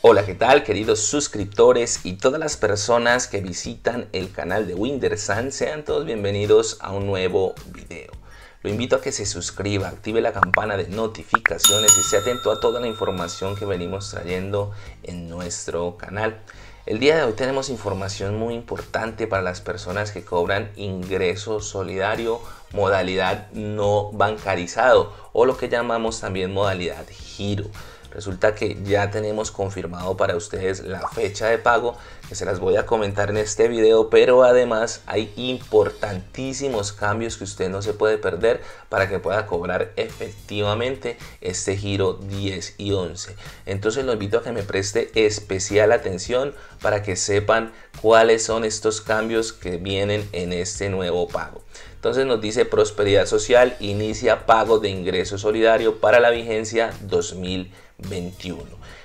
Hola, ¿qué tal queridos suscriptores y todas las personas que visitan el canal de Windersan? Sean todos bienvenidos a un nuevo video. Lo invito a que se suscriba, active la campana de notificaciones y sea atento a toda la información que venimos trayendo en nuestro canal. El día de hoy tenemos información muy importante para las personas que cobran ingreso solidario, modalidad no bancarizado o lo que llamamos también modalidad giro. Resulta que ya tenemos confirmado para ustedes la fecha de pago que se las voy a comentar en este video, pero además hay importantísimos cambios que usted no se puede perder para que pueda cobrar efectivamente este giro 10 y 11. Entonces lo invito a que me preste especial atención para que sepan cuáles son estos cambios que vienen en este nuevo pago. Entonces nos dice Prosperidad Social inicia pago de ingreso solidario para la vigencia 2021.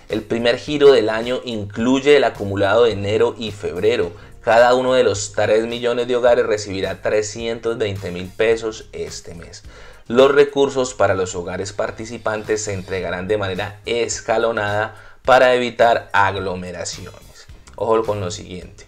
El primer giro del año incluye el acumulado de enero y febrero. Cada uno de los 3 millones de hogares recibirá 320 mil pesos este mes. Los recursos para los hogares participantes se entregarán de manera escalonada para evitar aglomeraciones. Ojo con lo siguiente.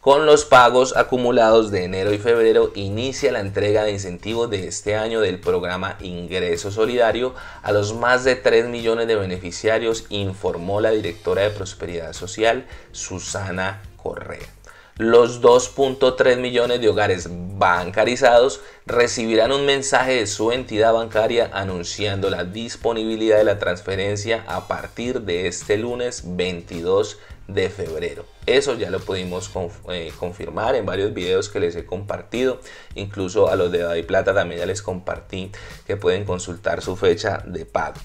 Con los pagos acumulados de enero y febrero inicia la entrega de incentivos de este año del programa Ingreso Solidario a los más de 3 millones de beneficiarios, informó la directora de Prosperidad Social, Susana Correa los 2.3 millones de hogares bancarizados recibirán un mensaje de su entidad bancaria anunciando la disponibilidad de la transferencia a partir de este lunes 22 de de febrero. Eso ya lo pudimos eh, confirmar en varios videos que les he compartido. Incluso a los de y Plata también ya les compartí que pueden consultar su fecha de pago.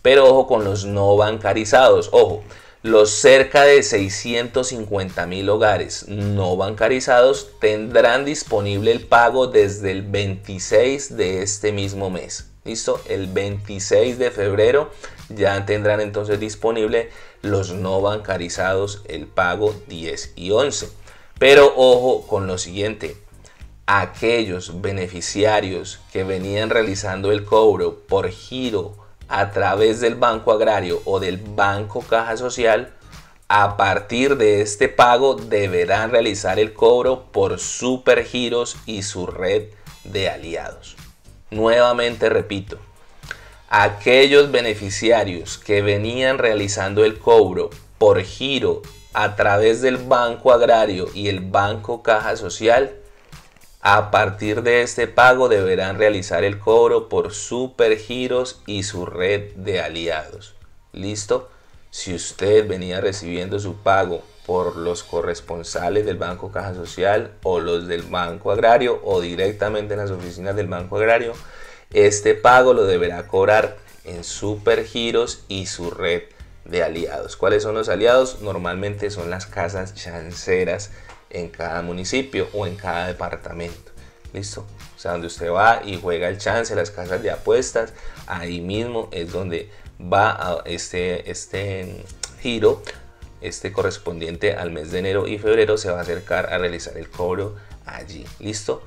Pero ojo con los no bancarizados. Ojo, los cerca de 650 mil hogares no bancarizados tendrán disponible el pago desde el 26 de este mismo mes. Listo, el 26 de febrero ya tendrán entonces disponible los no bancarizados, el pago 10 y 11. Pero ojo con lo siguiente, aquellos beneficiarios que venían realizando el cobro por giro a través del Banco Agrario o del Banco Caja Social, a partir de este pago deberán realizar el cobro por supergiros y su red de aliados. Nuevamente repito, aquellos beneficiarios que venían realizando el cobro por giro a través del Banco Agrario y el Banco Caja Social, a partir de este pago deberán realizar el cobro por supergiros y su red de aliados. ¿Listo? Si usted venía recibiendo su pago por los corresponsales del Banco Caja Social o los del Banco Agrario o directamente en las oficinas del Banco Agrario, este pago lo deberá cobrar en Supergiros y su red de aliados. ¿Cuáles son los aliados? Normalmente son las casas chanceras en cada municipio o en cada departamento. ¿Listo? O sea, donde usted va y juega el chance, las casas de apuestas, ahí mismo es donde va a este, este giro este correspondiente al mes de enero y febrero se va a acercar a realizar el cobro allí. ¿Listo?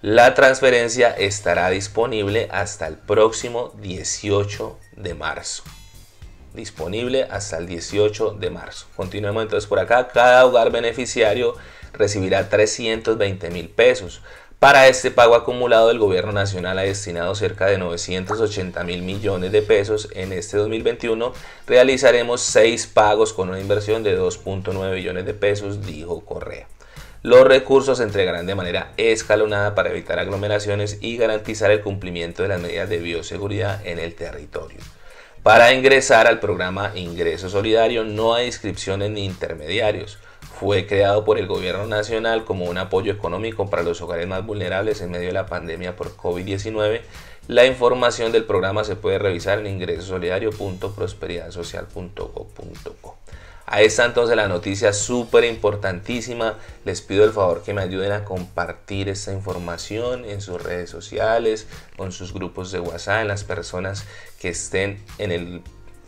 La transferencia estará disponible hasta el próximo 18 de marzo. Disponible hasta el 18 de marzo. Continuemos entonces por acá. Cada hogar beneficiario recibirá 320 mil pesos. Para este pago acumulado, el gobierno nacional ha destinado cerca de 980 mil millones de pesos. En este 2021 realizaremos seis pagos con una inversión de 2.9 billones de pesos, dijo Correa. Los recursos se entregarán de manera escalonada para evitar aglomeraciones y garantizar el cumplimiento de las medidas de bioseguridad en el territorio. Para ingresar al programa Ingreso Solidario no hay inscripciones ni intermediarios fue creado por el gobierno nacional como un apoyo económico para los hogares más vulnerables en medio de la pandemia por COVID-19. La información del programa se puede revisar en ingresosolidario.prosperidadsocial.gov.co. A esta entonces la noticia súper importantísima. Les pido el favor que me ayuden a compartir esta información en sus redes sociales, con sus grupos de WhatsApp, en las personas que estén en el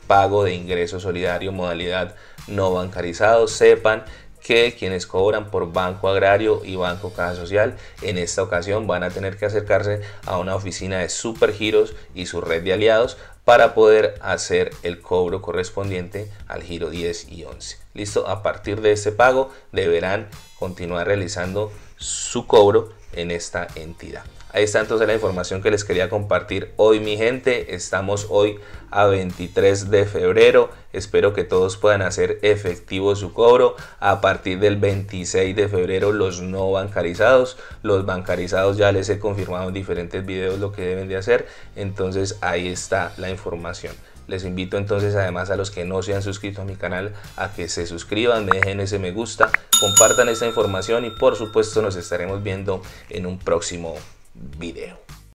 pago de ingreso solidario modalidad no bancarizado sepan que quienes cobran por Banco Agrario y Banco Caja Social en esta ocasión van a tener que acercarse a una oficina de Supergiros y su red de aliados para poder hacer el cobro correspondiente al giro 10 y 11. Listo, a partir de este pago deberán continuar realizando su cobro en esta entidad. Ahí está entonces la información que les quería compartir hoy mi gente. Estamos hoy a 23 de febrero. Espero que todos puedan hacer efectivo su cobro. A partir del 26 de febrero los no bancarizados. Los bancarizados ya les he confirmado en diferentes videos lo que deben de hacer. Entonces ahí está la información. Les invito entonces además a los que no se han suscrito a mi canal a que se suscriban, me dejen ese me gusta, compartan esta información y por supuesto nos estaremos viendo en un próximo video.